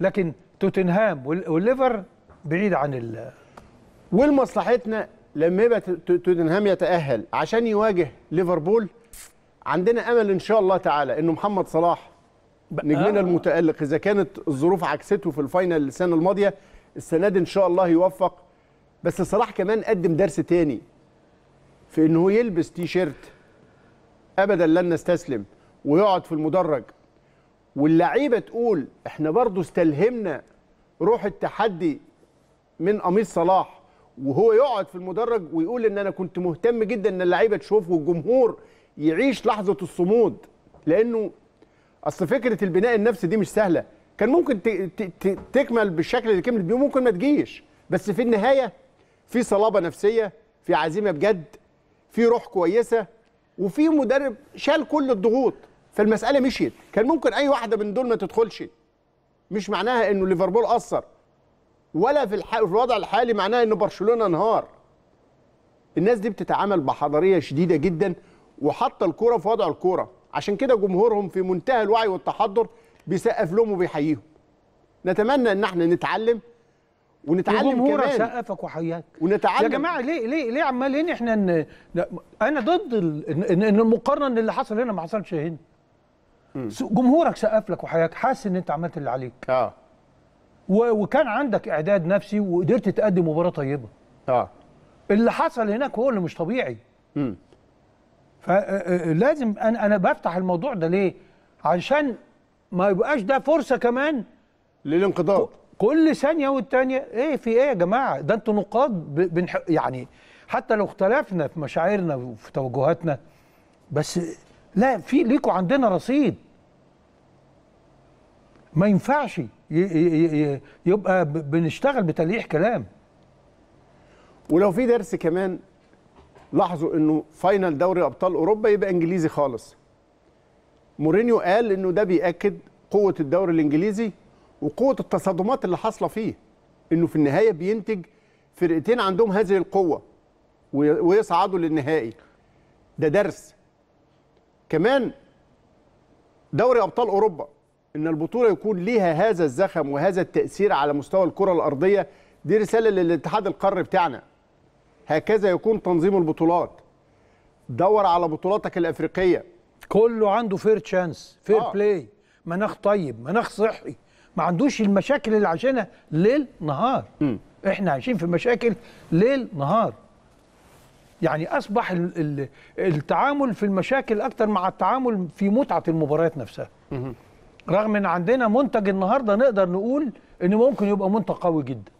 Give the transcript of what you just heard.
لكن توتنهام والليفر بعيد عن ال ولمصلحتنا لما يبقى توتنهام يتاهل عشان يواجه ليفربول عندنا امل ان شاء الله تعالى انه محمد صلاح نجمنا آه. المتالق اذا كانت الظروف عكسته في الفاينل السنه الماضيه السنه دي ان شاء الله يوفق بس صلاح كمان قدم درس تاني في انه يلبس تي شيرت ابدا لن نستسلم ويقعد في المدرج واللعيبه تقول احنا برضو استلهمنا روح التحدي من قميص صلاح وهو يقعد في المدرج ويقول ان انا كنت مهتم جدا ان اللعيبه تشوف والجمهور يعيش لحظه الصمود لانه اصل فكره البناء النفسي دي مش سهله كان ممكن تكمل بالشكل اللي كملت بيه ممكن ما تجيش بس في النهايه في صلابه نفسيه في عزيمه بجد في روح كويسه وفي مدرب شال كل الضغوط فالمساله مشيت كان ممكن اي واحده من دول ما تدخلش مش معناها انه ليفربول قصر ولا في, الح... في الوضع الحالي معناها انه برشلونه انهار الناس دي بتتعامل بحضاريه شديده جدا وحاطه الكوره في وضع الكوره عشان كده جمهورهم في منتهى الوعي والتحضر بيسقف لهم وبيحييهم نتمنى ان احنا نتعلم ونتعلم الجمهور كمان سقفك وحياك ونتعلم يا جماعه ليه ليه ليه عمالين احنا ان... انا ضد ان المقارنه ان اللي حصل هنا ما حصلش هنا جمهورك سقف لك وحياك حاسس ان انت عملت اللي عليك اه وكان عندك اعداد نفسي وقدرت تقدم مباراه طيبه اه اللي حصل هناك هو اللي مش طبيعي امم فلازم انا انا بفتح الموضوع ده ليه عشان ما يبقاش ده فرصه كمان للانقضاض كل ثانيه والثانيه ايه في ايه يا جماعه ده انتوا نقاد بنح... يعني حتى لو اختلفنا في مشاعرنا وفي توجهاتنا بس لا في ليكوا عندنا رصيد ما ينفعش يبقى بنشتغل بتلقيح كلام ولو في درس كمان لاحظوا انه فاينل دوري ابطال اوروبا يبقى انجليزي خالص مورينيو قال انه ده بياكد قوه الدوري الانجليزي وقوه التصادمات اللي حاصله فيه انه في النهايه بينتج فرقتين عندهم هذه القوه ويصعدوا للنهائي ده درس كمان دوري ابطال اوروبا ان البطوله يكون ليها هذا الزخم وهذا التاثير على مستوى الكره الارضيه دي رساله للاتحاد القاري بتاعنا هكذا يكون تنظيم البطولات دور على بطولاتك الافريقيه كله عنده فير تشانس فير آه. بلاي مناخ طيب مناخ صحي ما عندوش المشاكل اللي عايشينها ليل نهار م. احنا عايشين في مشاكل ليل نهار يعني اصبح التعامل في المشاكل اكتر مع التعامل في متعه المباريات نفسها رغم ان عندنا منتج النهارده نقدر نقول انه ممكن يبقى منتج قوي جدا